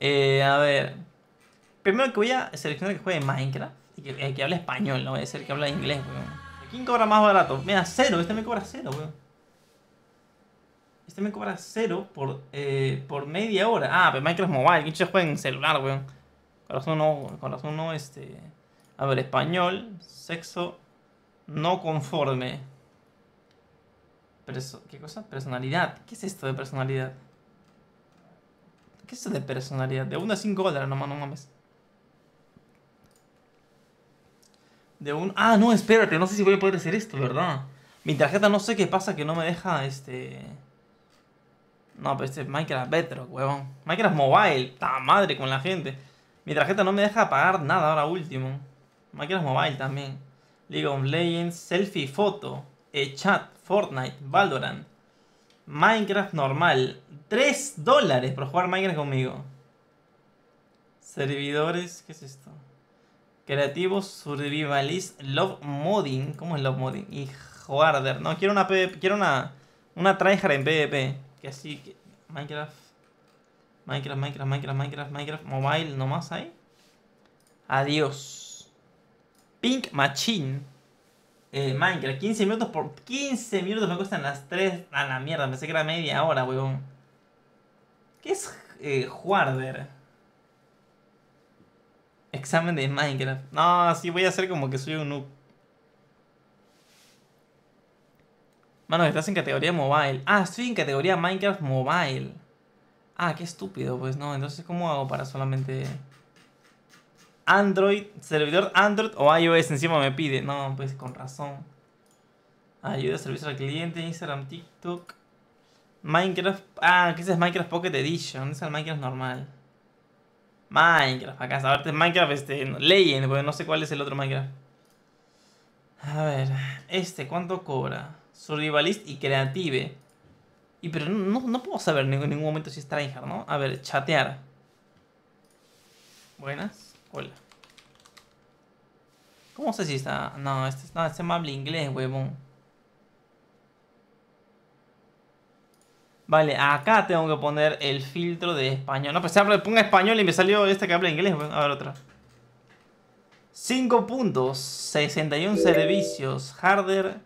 Eh, a ver. Primero que voy a seleccionar que juegue Minecraft. Y eh, que, hable español, no voy a decir que hable inglés, weón. ¿Quién cobra más barato? Mira, cero. Este me cobra cero, weón. Este me cobra cero por, eh, por media hora. Ah, pero Minecraft Mobile. ¿Quién se juega en celular, weón? Corazón no, corazón no, este... A ver, español, sexo, no conforme. Preso, ¿Qué cosa? Personalidad. ¿Qué es esto de personalidad? ¿Qué es eso de personalidad? De 1 a 5 dólares, nomás, no mames. De un... Ah, no, espérate, no sé si voy a poder hacer esto, ¿verdad? Mi tarjeta no sé qué pasa que no me deja este... No, pero este es Minecraft Bedrock, huevón. Minecraft Mobile, ta madre con la gente. Mi tarjeta no me deja pagar nada ahora último. Minecraft Mobile también. League of Legends, selfie, foto, Echat, chat Fortnite, Valorant. Minecraft normal. 3 dólares por jugar Minecraft conmigo. Servidores, ¿qué es esto? Creativos, survivalist, love modding. ¿Cómo es love modding? Y harder. No, quiero una PvP, quiero una, una tryhard en PvP. Que así, que... Minecraft. Minecraft, Minecraft, Minecraft, Minecraft, Minecraft, mobile, nomás hay. Adiós. Pink Machine. Eh, Minecraft. 15 minutos por 15 minutos me cuestan las 3 a la mierda. sé que era media hora, weón. ¿Qué es eh, Examen de Minecraft. No, así voy a hacer como que soy un noob. Mano, estás en categoría mobile. Ah, estoy en categoría Minecraft mobile. Ah, qué estúpido. Pues no, entonces ¿cómo hago para solamente... Android, servidor Android o iOS encima me pide. No, pues con razón. Ayuda a servicio al cliente, Instagram, TikTok. Minecraft. Ah, ese es Minecraft Pocket Edition? Es el Minecraft normal. Minecraft, acá a ver, Minecraft este, Legend, porque no sé cuál es el otro Minecraft. A ver, este, ¿cuánto cobra? Survivalist y Creative. Y pero no, no puedo saber en ningún momento si es tryhard, ¿no? A ver, chatear. Buenas. Hola. ¿Cómo sé si está...? No, este, no, este me habla inglés, huevón. Vale, acá tengo que poner el filtro de español. No, pues habla, ponga español y me salió este que habla inglés, A ver, otra. 5 puntos, 61 servicios, Harder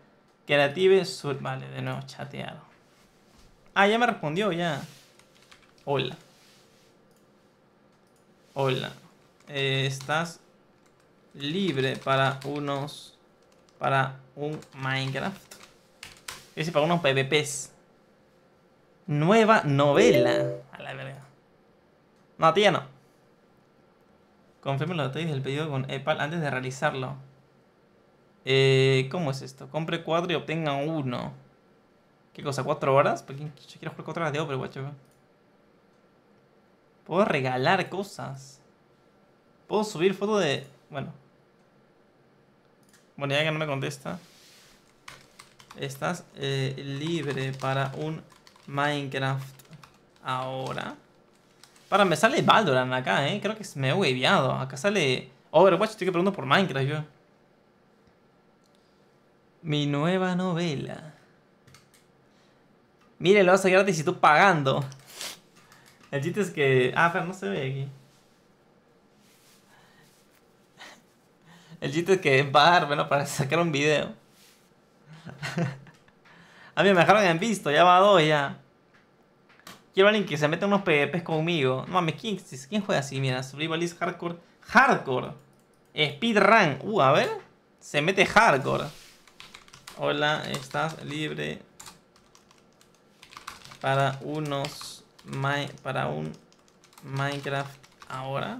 creative, sur... Vale, de nuevo, chateado. Ah, ya me respondió, ya. Hola. Hola. Eh, estás libre para unos para un Minecraft. si para unos PvPs. Nueva novela. A la verga. No, tía, no. Confirme los detalles del pedido con PayPal antes de realizarlo. Eh, ¿Cómo es esto? Compre cuatro y obtenga uno ¿Qué cosa? ¿Cuatro horas? Porque yo quiero jugar cuatro horas de Overwatch? Puedo regalar cosas. Puedo subir foto de... Bueno. Bueno, ya que no me contesta. Estás eh, libre para un Minecraft ahora. Para, me sale Balduran acá, ¿eh? Creo que me he waveado. Acá sale Overwatch, estoy que por Minecraft yo. Mi nueva novela. Mire, lo vas a gratis y tú pagando. El chiste es que... Ah, pero no se ve aquí. El chiste es que va a dar, para sacar un video. a mí me dejaron en visto, ya va dos ya. Quiero alguien que se meta unos PvPs conmigo. No mames, ¿quién, juega así? Mira, is hardcore. Hardcore. Speedrun. Uh, a ver. Se mete hardcore. Hola, estás libre para unos para un Minecraft ahora.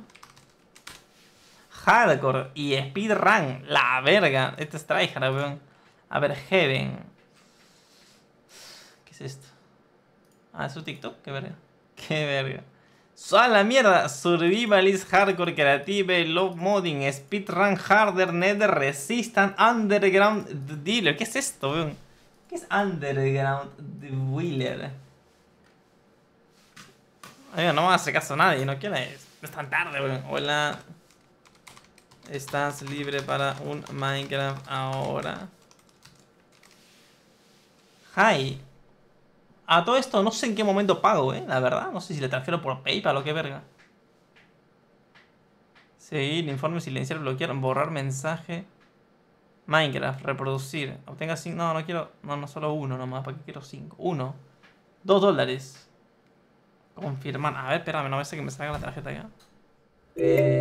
Hardcore y Speedrun. La verga. Este es tryhard, weón. A ver, Heaven. ¿Qué es esto? Ah, es un TikTok. Qué verga. Qué verga. ¡A la mierda! Survivalist, Hardcore, Creative, Love Modding, Speedrun, Harder, Nether, Resistant, Underground, Dealer. ¿Qué es esto, weón? ¿Qué es Underground, Dealer? Ay, no me hace caso a nadie, no quiero es tan tarde, weón. Hola. Estás libre para un Minecraft ahora. Hi. A todo esto no sé en qué momento pago, eh, la verdad. No sé si le transfiero por PayPal o qué verga. Seguir, informe, silenciar, bloquear, borrar mensaje. Minecraft, reproducir. Obtenga 5. No, no quiero. No, no, solo uno nomás. ¿Para qué quiero 5? 1. 2 dólares. Confirmar. A ver, espérame, no me sé que me salga la tarjeta acá. Eh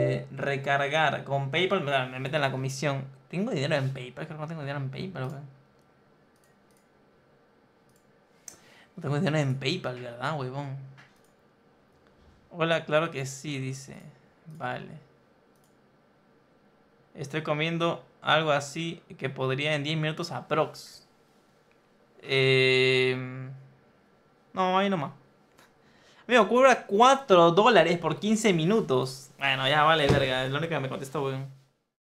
recargar con PayPal, me meten la comisión. ¿Tengo dinero en PayPal? Creo que no tengo dinero en PayPal, No tengo dinero en PayPal, ¿verdad, huevón? Hola, claro que sí, dice. Vale. Estoy comiendo algo así que podría en 10 minutos aprox. Eh... No, ahí nomás. Me cobra 4 dólares por 15 minutos. Bueno, ya vale, verga. Es lo único que me contesta, weón.